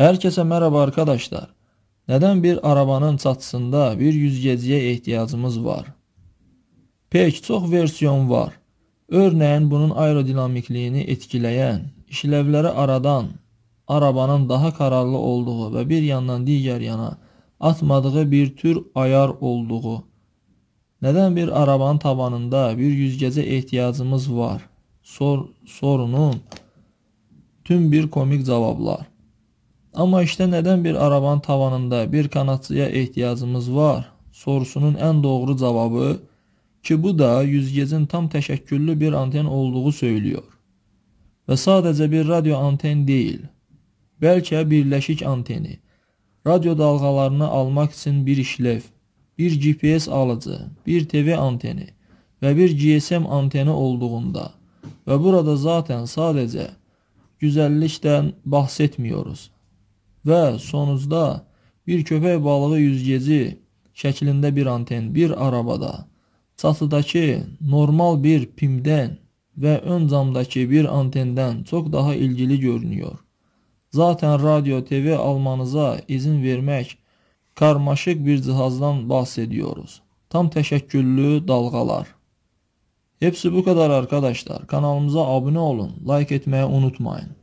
Herkese merhaba arkadaşlar. Neden bir arabanın çatısında bir yüzgeciye ihtiyacımız var? Pek çox versiyon var. Örneğin bunun aerodinamikliğini etkileyen, işlevleri aradan, arabanın daha kararlı olduğu ve bir yandan diğer yana atmadığı bir tür ayar olduğu. Neden bir arabanın tabanında bir yüzgece ihtiyacımız var? Sor, sorunun tüm bir komik cevaplar. Amma işte nədən bir arabanın tavanında bir kanatçıya ehtiyacımız var sorusunun ən doğru cavabı ki bu da yüzgecin tam təşəkküllü bir anten olduğu söylüyor. Və sadəcə bir radio anten deyil, bəlkə birləşik anteni, radio dalğalarını almaq üçün bir işlev, bir GPS alıcı, bir TV anteni və bir GSM anteni olduğunda və burada zaten sadəcə güzəllikdən bahsetmiyoruz və sonucda bir köpək balığı yüzgeci şəklində bir anten bir arabada, çatıdakı normal bir pimdən və ön camdakı bir antendən çox daha ilgili görünüyor. Zaten radio TV almanıza izin vermək karmaşıq bir cihazdan bahs ediyoruz. Tam təşəkküllü dalğalar. Hepsi bu kadar arkadaşlar. Kanalımıza abone olun, like etməyi unutmayın.